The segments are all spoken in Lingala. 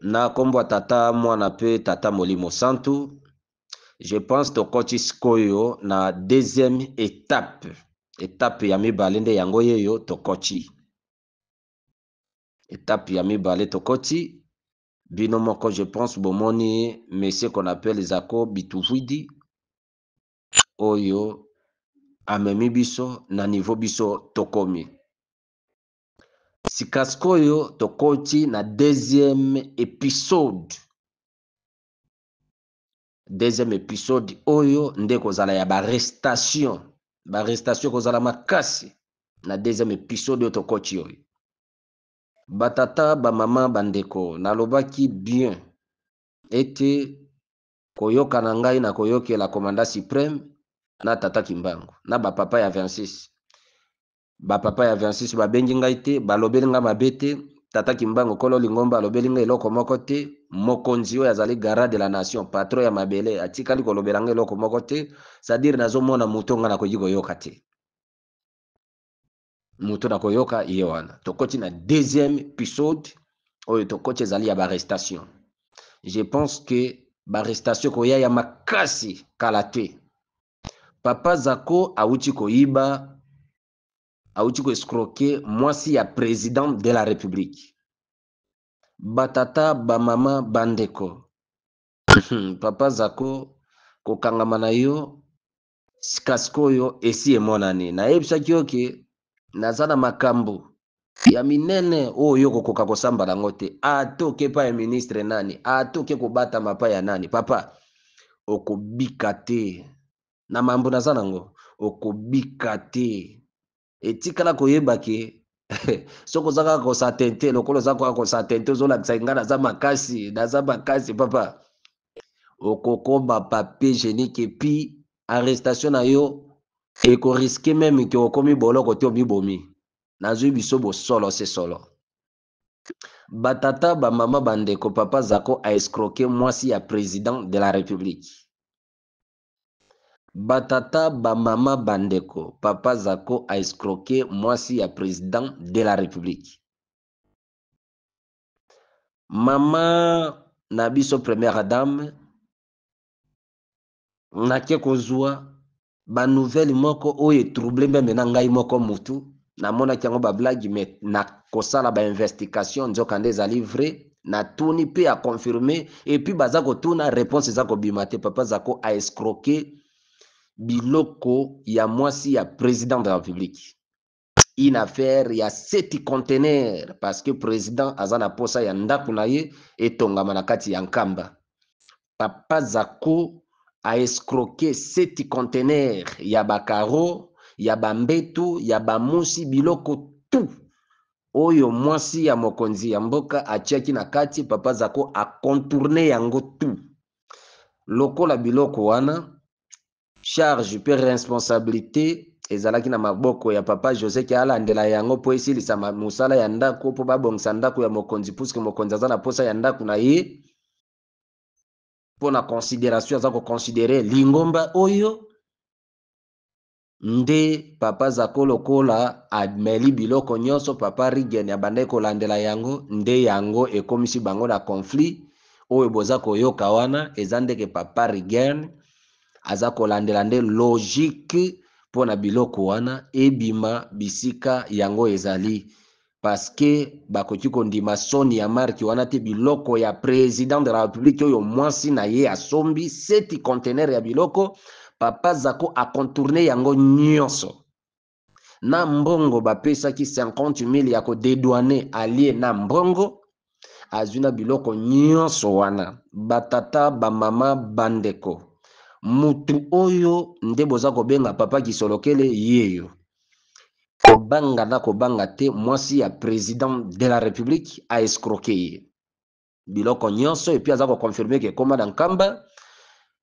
na nkombo ya tata mwana pe tata molimo santu je pense tokoti sikoyo na deuxième étape étape ya mibale nde yango yeyo tokoti étape ya mibale tokoti bino moko je pense bomoni monsieur qu'on appelle zako bituvwidi oyo amemi biso na niveau biso tokomi sika sikoyo tokoti na deuxième episode deuxième episode oyo nde kozala ya barestation barestation ekozala makasi na deuxième episode oyo tokoti oyo batata bamama bandeko nalobaki bien ete koyoka na ngai na koyokela komanda supreme na tata kimbangu na bapapa ya 26 bapapa ya 26 babengi ngai te balobeli ngai mabe te tata kimbango kolo lingomba alobeli ngai eloko moko te mokonzi oyo azali garant de la nation patron ya mabele atikali kolobela ngai eloko moko te sadire nazomona moto ngai nakoki koyoka te moto nakoyoka ye wana tokoti na deuxième episode oyo tokoti ezali ya baarrestation je pense ke baarrestation koya ya makasi kala te papa zako awuti koyiba auti kuescroke mwasi ya president de la république batata bamama bandeko hmm, papa zako kokangama na yo kasiko oyo esi emonani nayebisaki yo ke naza na makambo ya minene oyo okokoka kosambala yango te atoke epai ya ministre nani atoke kobatama epai ya nani papa okobika te na mambo naza nango okobika te etikala koyeba ke soki oza kaka loko te lokola oza kaka konsante te ozolakisa ngai naza makasi naza makasi papa okokoma papie génique pi arrestation na yo ekoriske meme ke okomi boloko te omibomi nazwi biso solo se solo batata bamama bandeko papa zako moi si ya président de la république batata bamama bandeko papa zako aescroke mwasi ya president de la république mama na biso première dame nake kozwa banouvelle moko oyo etrouble mbembe na ngai moko motu namonaki yango bablage me na kosala bainvestigation nzoka nde ezali vrai natuni mpe aconfirme epuis baza kotuna réponse eza kobima te papa zako aescroke biloko ya mwasi ya president de la république une affaire ya seti contener parce que président aza na posa ya ndako na ye etongama na kati ya nkamba papa zako aescroke seti contener ya bakaro ya bambetu ya bamusi biloko tu oyo mwasi ya mokonzi ya mboka atiaki na kati papa zako acontourne yango tu lokola biloko wana charge mpe responsabilité ezalaki na maboko ya papa jose ke alandela yango mpo esilisa mosala ya ndako mpo babongisa ndako ya mokonzi puske mokonzi aza na mposa ya ndako na ye mpo na considération aza koconsidere lingomba oyo nde papa zako lokola ameli biloko nyonso papa rigen abandaki kolandela yango nde yango ekomisi bango na conflit oyo boza koyoka wana eza ndeke papa rigen aza kolandela nde logike mpona biloko wana ebima bisika yango ezali paske bakoki kondima soni ya marke wana te biloko ya president de la république oyo mwasi na ye asombi seti contenere ya biloko papa zako akontourne yango nyonso na mbongo bapesaki 50 000 ya kodedwane alie na mbongo azwi na biloko nyonso wana batata bamama bandeko mutu oyo nde boza kobenga papa kisolokele ye yo kobanga na kobanga te mwasi ya président de la république aescroke ye biloko nyonso epuis aza koconfirme ke ekóma na nkamba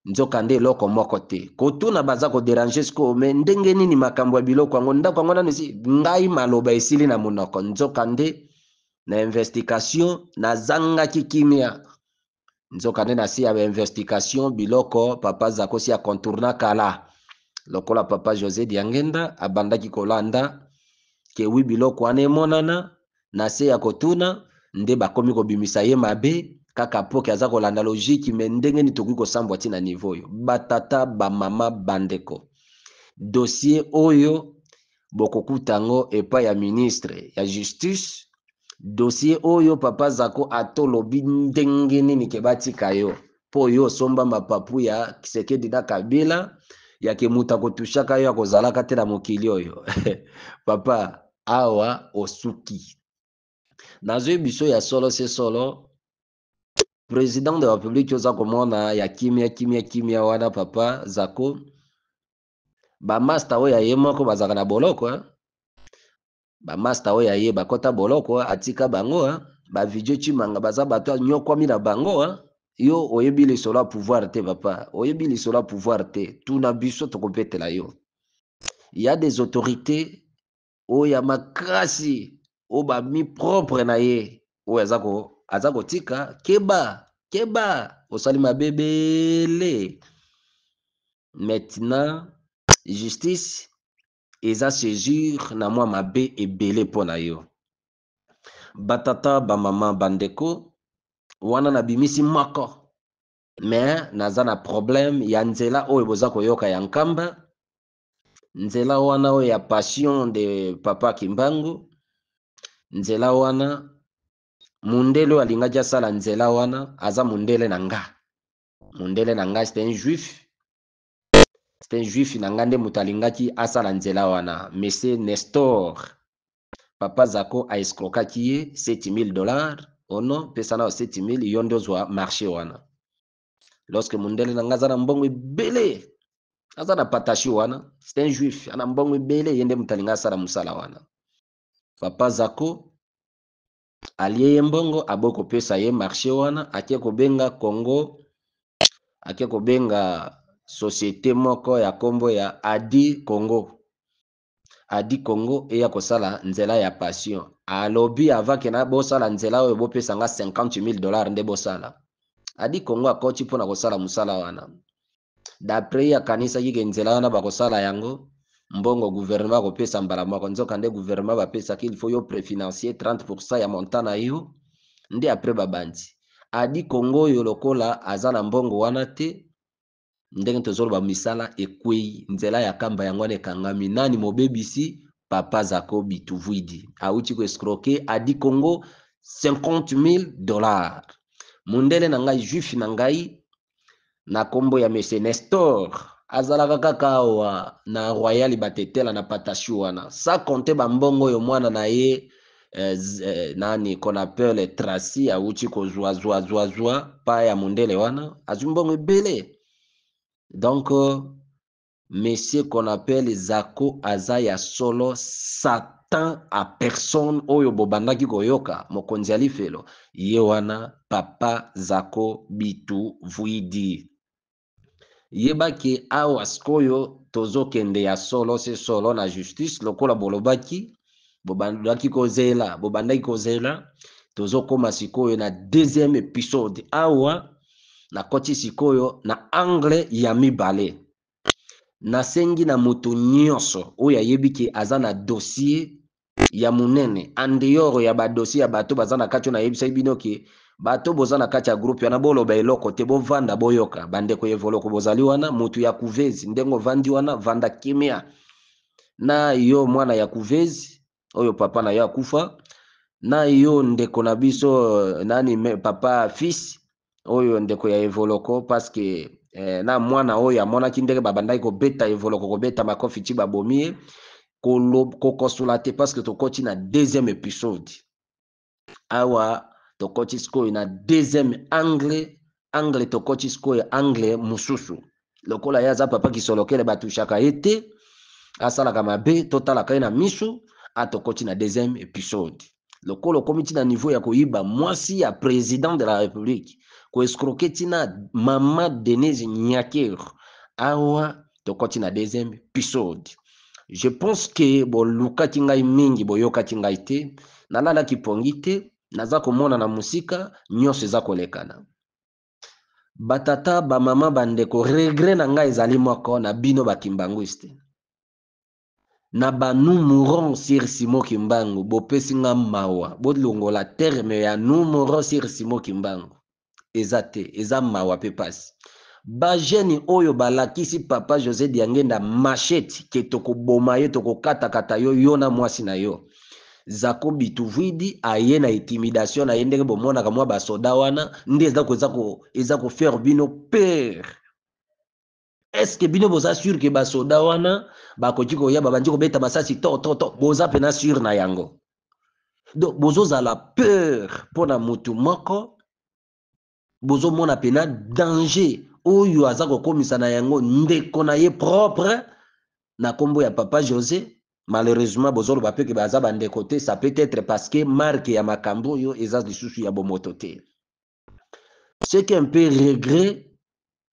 nzoka nde eloko moko te kotuna baza koderange sikoyo me ndenge nini makambo ya biloko yango ndako yango nano esi ngai maloba esili na monoko nzoka nde na investigation nazangaki kimia nzokande na se ya bainvestigation biloko papa aza kosi acontourna kala lokola papa josé diangenda abandaki kolanda kewi biloko wana emonana na se ya kotuna nde bakomi kobimisa ye mabe kaka po ke aza kolanda logike me ndenge nini tokoki kosambwa ntina niveau oyo batata bamama bandeko dossier oyo bokokuta yango epai ya ministre ya justice dosie oyo papa zako atolobi ndenge nini ke batika yo mpo oyo osomba mapapu ya kisekedi na kabila yake moto akotushaka yo akozalaka te na mokili oyo papa awa osuki nazwi biso ya solo se solo président de la république oza komona ya kimia kimia kimia wana papa zako bamaster oyo ya ye moko bazalaka na boloko eh? bamaster oyo ayeba kɔta boloko atika bango bavideo cimanga baza bato anyokwami na bango yo oyebi lisolo ya pouvoir te papa oyebi lisolo ya pouvoir te tuna biso tokobetela yo ya des autorités oyo ya makasi oyo bami propre na ye oyo aza ko aza kotika keba keba osali mabebele maintenant justice eza séjour na mwa mabe ebele mpo na yo batata bamama bandeko wana nabimisi moko me naza na problème ya nzela oyo boza koyoka ya nkamba nzela wana oyo ya passion de papa kimbangu nzela wana mundele oyo alingaki asala nzela wana aza mundele na nga mundele na nga c'est un juif c'est un juif na ngai nde moto alingaki asala nzela wana monsieur nestor papa zako aescrokaki ye 7000 dollar ono mpesa na yo 7000 yo nde ozwa marché wana lorsque mondele na ngai aza na mbongo ebele aza na patashi wana c'est un juif ana mbongo ebele ye nde moto alingai asala mosala wana papa zako alie ye mbongo aboyi kopesa ye marché wana ake kobenga congo ake kobenga société moko ya nkombo ya adi congo adi congo eya kosala nzela ya passion alobi avake na bosala nzela oyo bopesa nga 50000 dollar nde bosala adi congo akoti mpona kosala mosala wana dapres ye akanisaki ke nzela wana bakosala yango mbongo guvernema akopesa mbala moko nzoka nde guvernema bapesaki ilfo yo prefinancie 30 ya monta na yo nde apres babandi adi congo oyo lokola aza na mbongo wana te ndenge tozoloba misala ekwei nzela ya kamba yango wana ekangami nani mobebisi papa zako bituvwidi awuti koescroke adi congo 50000 dollar mondele na ngai juif na ngai na nkombo ya monsieur nestor azalaka kaka awa na royal batetela na patachu wana sa konte bambongo oyo mwana na ye eh, eh, nani conapele traci awuti kozwazwazwazwa pa ya mondele wana azwi mbongo ebele Donc, euh, Messieurs qu'on appelle Zako Azaya Solo Satan à personne oyo bobandaki koyoka mokonzi ya yewana, ye papa Zako Bitu Vuidi yebaki awa tozo kende ya solo se solo na justice la bolobaki bobandaki kozela bobandaki kozela masiko sikoyo na deuxième épisode awa nakɔti sikoyo na angle ya mibale nasengi na moto nyonso oyo ayebi ke aza na dossier ya monene andeyoro ya badossier ya bato baza na kati oyo nayebisaki bino ke bato boza na kati ya groupe wana boloba eloko te bovanda boyoka bandeko yevoloko bozali wana motu ya kuvezi ndenge ovandi wana vanda kimia na yo mwana ya kuvezi oyo papa na yo akufa na yo ndeko na biso nani papa fils oyo ndeko ya evoloko parceke eh, na mwana oyo amonaki ndenge babandaki kobeta evoloko kobeta makofi ti babomi ye kokosola te parceke tokoti na deuxième épisode awa tokoti sikoyo na deuxième angle angle tokoti sikoyo angle mosusu lokola ye aza papa kisolokele batushaka ye te asalaka mabe totalaka ye na miso atokoti na deuxième épisode lokola okomi ntina niveau ya koyiba mwasi ya président de la république kuescroke ti na mama denise nyakeru awa tokua ti na deuxième episode je pense ke bolukaki ngai mingi boyokaki ngai te nalalaki pongi te naza komona na mosika nyonso eza kolekana batata bamama bandeko regre na ngai ezali moko na bino bakimbangus te na banumero sir simo kimbangu bopesi nga mawa bolongola terme ya numero sir simo kimbangu eza te eza mawa mpe pasi bajene oyo balakisi papa jose diange na machete ke tokoboma ye tokokatakata yo yo na mwasi na yo zako bituvwidi aye na intimidation na ye ndenge bomonaka mwa basoda wana nde eza kofaire bino pere eske bino boza sur ke basoda wana bakoki koya babandi kobeta masasi tototo boza mpena sur na yango donc bozozala peur mpo na motu moko bozomona mpena danger oyo aza kokomisa na yango ndeko na ye propre na nkombo ya papa josé malheureusement bozoloba peke baza bandeko te ça peut être parce que marke ya makambo oyo eza lisusu ya bomoto te ce qui un peu regret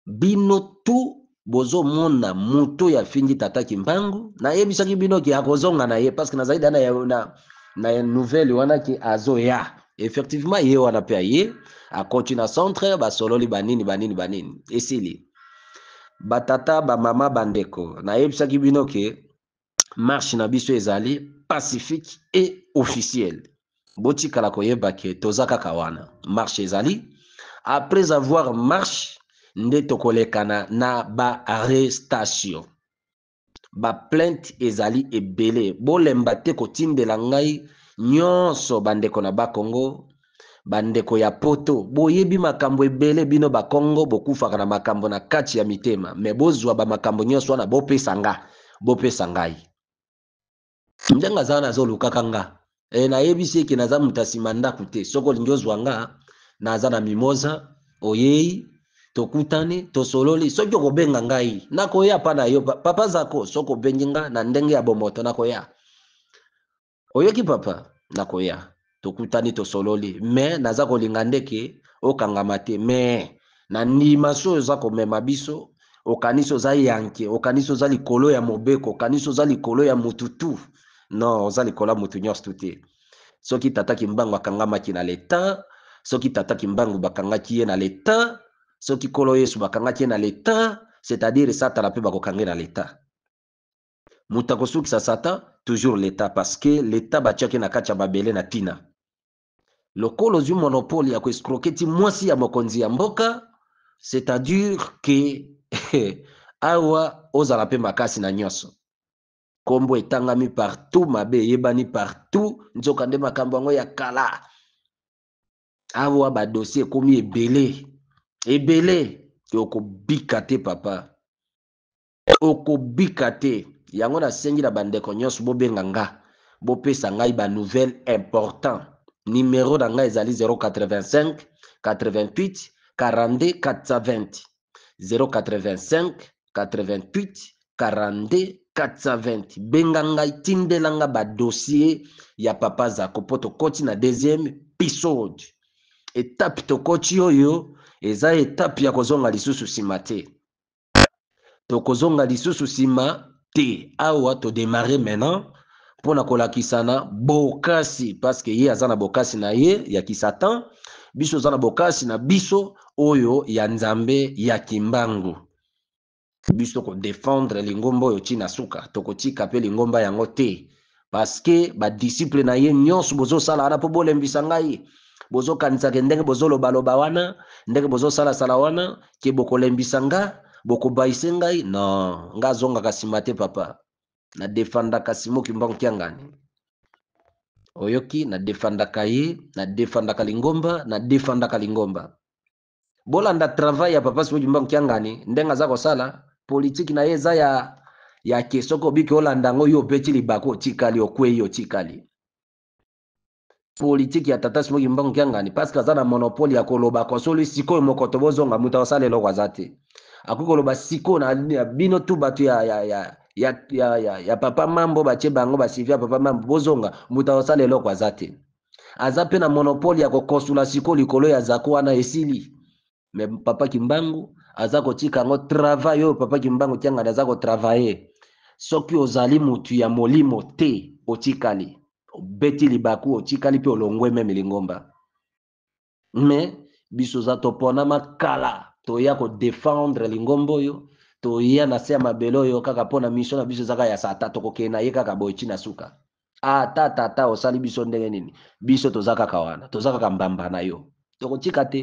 bino tout bozomona moto ya fingi tata kimbangu nayebisaki bino ke akozonga na ye parce que nazali da na, na, na nouvelle wana ke azoya effectivement ye wanapea ye akoti na centre basololi banini banini banini esili batata mama bandeko nayebisaki kibino ke marche na biso ezali pacifique et officiel botikala koyeba ke toza kakawana. marche ezali après avoir marche nde kolekana na arrestation ba Ba plainte ezali ebele bolemba te de ngai nyonso bandeko na bakongo bandeko ya poto boyebi makambo ebele bino bakongo bokufaka na makambo na kati ya mitema me bozwa bamakambo nyonso wana bopesa nga bopesa ngai ndenge aza wana azolukaka nga e, nayebisi eke naza moto nsima ndako te soki olingi ozwa nga naza na mimoza oyei tokutani tosololi soki okobenga ngai nakoya pa na yo papa zako soki obengi nga na ndenge ya bomoto nakoya oyoki papa nakoya tokutani tosololi me naza kolinga ndeke okangama te me na ndima so oza komema biso okanisi oza yanke okanisi oza likolo ya mobeko okanisi oza likolo ya motu tu non oza likolo ya motu nyonso tu te soki tata kimbangu akangamaki na leta soki tata kimbangu bakangaki ye na leta soki nkolo yesu bakangaki ye na leta c'est-à-dire satana mpe bakokanga ye na leta moto akosukisa satan toujours l'état parceke l'état batiaki na kati ya babele na ntina lokola ozwi monopole ya koescroke ti mwasi ya mokonzi ya mboka c'est-à-dire ke awa ozala mpe makasi na nyonso nkombo etangami partout mabe eyebani partout nzoka nde makambo yango ya kala awa badosie ekomi ebele ebele okobika te papa okobika te yango nasengi bande bandeko nyonso bo nga sangay ba nouvelle important numéro d'anga ezali 085 88 42 420 085 88 42 420 benganga ngai langa ba dossier ya papa za kopoto koti na deuxième pisode to yo yo eza etape ya kozonga lisusu simate te kozonga lisusu sima te awa todemare maintenant mpona kolakisana bokasi parceke ye aza na bokasi na ye ya kisatan biso oza na bokasi na biso oyo ya nzambe ya kimbangu biso tokodefendre lingomba oyo ntina suka tokotika mpe lingomba yango te parceke badisiple na ye nyonso bozosala wana mpo bolembisa ngai bozokanisaka ndenge bozolobaloba wana ndenge bozosalasala wana ke bokolembisa nga bokobayise ngai non nga azongaka nsima te papa nadefandaka simoki mbankiangani oyoki nadefandaka ye nadefandaka lingomba nadefandaka lingomba bolanda travail ya papa simoki mbankiangani ndenge aza kosala politiki na ye eza ya ya ke soki obiki olanda yango yo obeti libaku otikali okwei otikali politike ya tata simoki mbango kiangani parceke aza na monopole ya koloba kosoli sikoyo moko tobozonga moto akosalela eloko aza te akoki koloba sikoyo na bino tu bato ya, ya, ya, ya, ya, ya, ya papa mambo batie bango basivia papa mambo bozonga moto akosala eloko aza te aza mpe na monopole ya kokonsula sikoyo likolo ya zako wana esili me papa kimbangu aza kotika yango travail oyo papa kimbangu tiangani aza kotravaye soki ozali motu ya molimo te otikali obeti libaku otikali mpe olongwe meme lingomba me biso oza toponama kala toya kodefendre lingomba oyo toya na se ya mabele oyo kaka mpona misio na biso ezaka ya sata tokokee na ye kaka boyeti na suka ata tata osali biso ndenge nini biso toza kaka wana toza kaka mbamba na yo tokotika te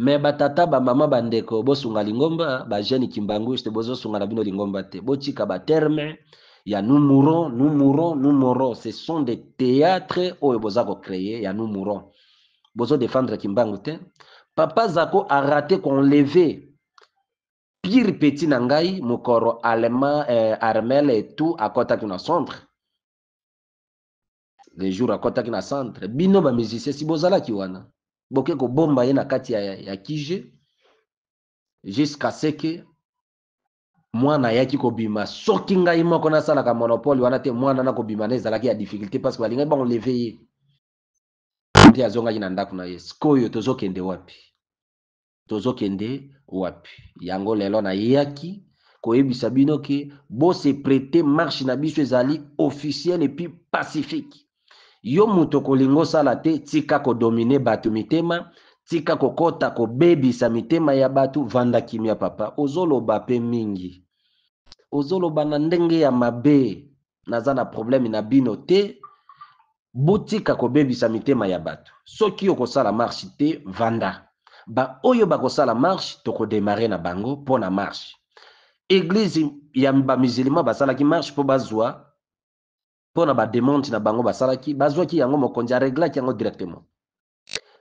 me batata bamama bandeko bosunga lingomba bajene kimbanguste bozosunga na bino lingomba te botika baterme ya numuro numuro numuro ce sont des théâtre oyo boza kocreye ya numuro bozodefendre kimbangu te papa zako arate konleve pire petit na ngai mokoro allemand eh, armel et tout akɔtaki na centre le jour akɔtaki na centre bino bamusicien si bozalaki wana Bokeko bomba ye kati ya, ya kije jusqu'à na mwana ko bima soki ngai moko ka monopole wana te mwana ne zala ki ya difficulté parce que on bango leve ye nde azongaki na ndako na ye tozo tozokende wapi tozokende wapi yango lelo nayaki koyebisa bino ke bose prete marche na biso ezali officiel epi pacifique yo moto kolinga osala te tika kodomine bato mitema tika kokɔta kobebisa mitema ya bato vanda kimia papa ozoloba pe mingi ozoloba na ndenge ya mabe naza na probleme na bino te botika kobebisa mitema ya bato soki okosala marshe te vanda baoyo bakosala marshe tokodemare na bango mpo na marshe eglize ya bamizilima basalaki marshe mpo bazwa mpo na bademonte na bango basalaki bazwaki yango mokonzi areglaki yango directement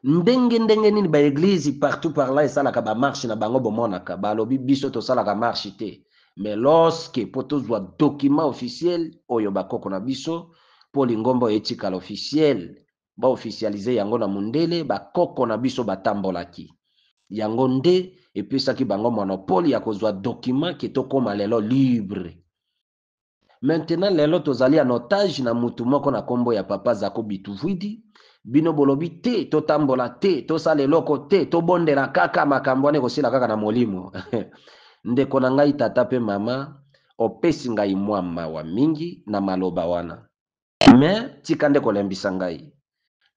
ndenge ndenge nini baeglize partout parla esalaka bamarshe na bango bomonaka balobi biso tosalaka marshe te mais loske mpo tozwa document officiel oyo bakoko na biso mpo lingomba oyo etikala officiel baofficialize yango na mondele bakoko na biso batambolaki yango nde epesaki bango monopole ya kozwa document ke tokoma lelo libre maintenant lelo tozali en otage na mutu moko na kombo ya papa zako bituvwidi bino bolobi te totambola te tosala eloko te tobondela kaka makambo wana ekosila kaka na molimo ndeko na ngai tata mpe mama opesi ngai mwa mawa mingi na maloba wana me tika nde kolembisa ngai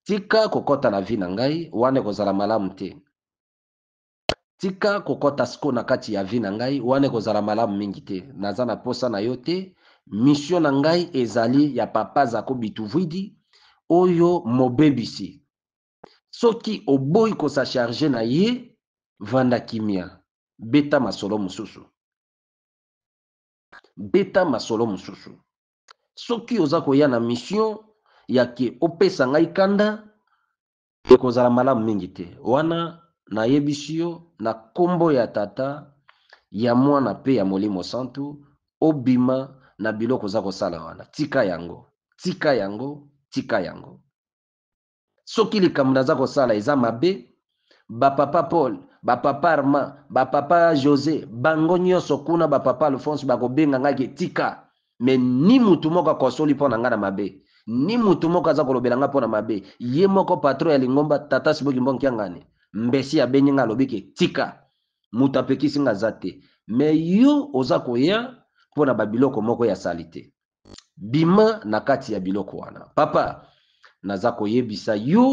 tika kokota na vi na ngai wana ekozala malamu te tika kokɔta siko na kati ya vi na ngai wana ekozala malamu mingi te naza na posa na yo te misio na ngai ezali ya papa zako bituvwidi oyo mobebisi soki oboyi kosa charge na ye vanda kimia beta masolo mosusu beta masolo mosusu soki oza koya na misio yake opesa ngai kanda ekozala malamu mingi te wana nayebisi yo na nkombo ya tata ya mwana mpe ya molimo santu obima na biloko oza kosala wana tika yango tika yango tika yango soki likambo naza kosala eza mabe bapapa paul bapapa armand bapapa josé bango nyonso kuna bapapa alphonse bakobenga ngaki tika me ni mutu moko akosoli mpo na ngai na mabe ni mutu moko aza kolobela ngai mpo na mabe ye moko patron ya lingomba tata siboki mbo nkiangani mbesi abengi nga alobi ke tika moto apekisi nga aza te me yo oza koya mpona babiloko moko ya sali te bima na kati ya biloko wana papa naza koyebisa yo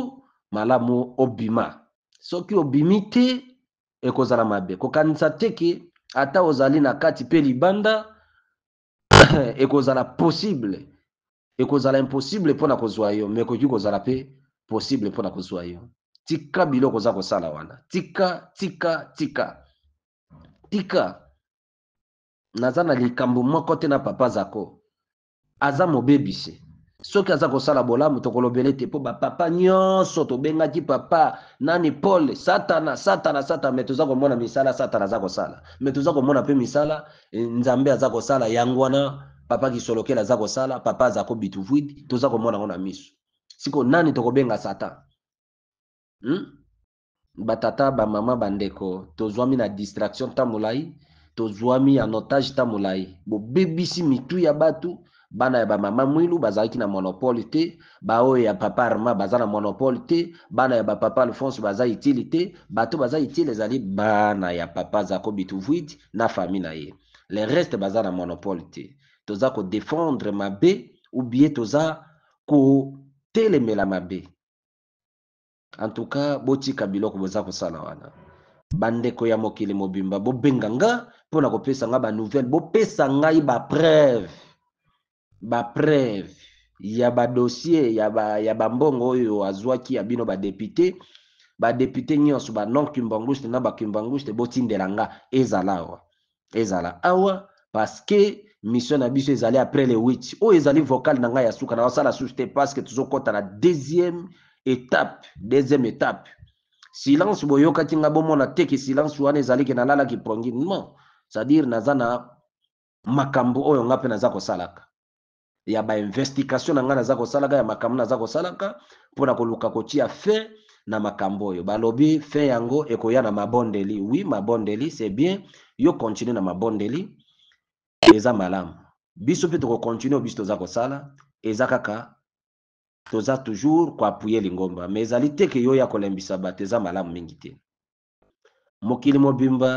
malamu obima soki obimi te ekozala mabe kokanisa te ke ata ozali na kati mpe libanda ekozala possible ekozala impossible mpona kozwa yo me ekoki kozala mpe possible mpona kozwa yo tika biloko oza kosala wana tika tika tika tika naza na likambo moko te na papa zako aza mobebisi soki aza kosala bolamu tokolobela ete mpo bapapa nyonso tobengaki papa nani paul satana satana satana me toza komona misala satana aza kosala me toza komona mpe misala eh, nzambe aza kosala yango wana papa kisolokele aza kosala papa aza kobituvwidi toza komona ngo na miso siko nani tokobenga satan hmm? batata bamama bandeko tozwami na distraction ta molai tozwami en otage ta molai bobebisi mitu ya bato bana ya bamama mwilu bazalaki na monopole te baoyo ya papa arma baza na monopole te bana ya bapapa alphonse baza utile te bato baza utile ezali bana ya papa zako bituvwid na fami na ye le reste baza na monopole te toza kodefendre mabe ou bien toza kotelemela mabe antuka botika biloko boza kosala wana bandeko ya mokili mobimba bobenga nga mpona kopesa nga banouvelle bopesa ngai bapreve bapreve ya badossier ya, ba, ya bambongo oyo azwaki ya bino badepute badepute nyonso banon kimbanguste na bakimbanguste botindela nga ezala awa ezala awa parceke mission na biso ezali après le 8 oyo ezali vocal na ngai ya suka na basala susu te parceke tozokɔta na deuxième étape deuxième étape silence boyokaki nga bomona teke silence wana ezalaki nalalaki pongi non c'est-à-dire naza na makambo oyo nga mpe naza kosalaka ya bainvestigation na nga naza kosalaka ya makambo naza kosalaka mpona koluka kotia fin na makambo oyo balobi fin yango ekoya na mabondeli wi mabondeli c'est bien yo continue na mabondeli eza malamu biso mpe tokocontinue biso toza kosala eza kaka toza toujours koapuye lingomba me ezali teke yo ya kolembisa bato eza malamu mingi te mokili mobimba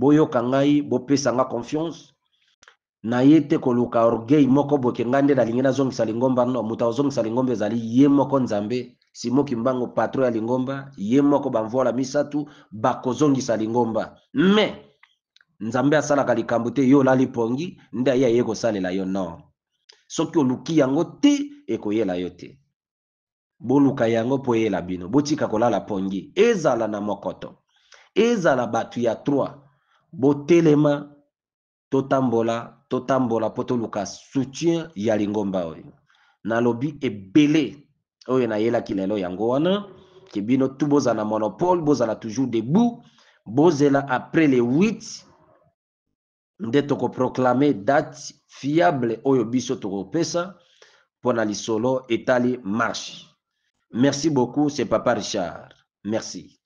boyoka ngai bopesa nga confiance naye te koluka orgueil moko boke ngai nde nalingi nazongisa lingomba no moto azongisa lingomba ezali ye moko nzambe simoki mbango patron ya lingomba ye moko bamvola misatu bakozongisa lingomba me nzambe asalaka likambo te yo olali pongi nde aye aye kosalela yo no soki oluki yango te ekoyela yo te boluka yango mpo eyela bino botika kolala pongi ezala na mokoto ezala bato ya 3 botelema totambola totambola mpo toluka soutien ya lingomba oyo nalobi ebele oyo nayelaki lelo yango wana ke bino tu bozala na monopole bozala toujours debout bozela après le 8 nde tokoproklame date fiable oyo biso tokopesa mpona lisolo etali marche Merci beaucoup, c'est Papa Richard. Merci.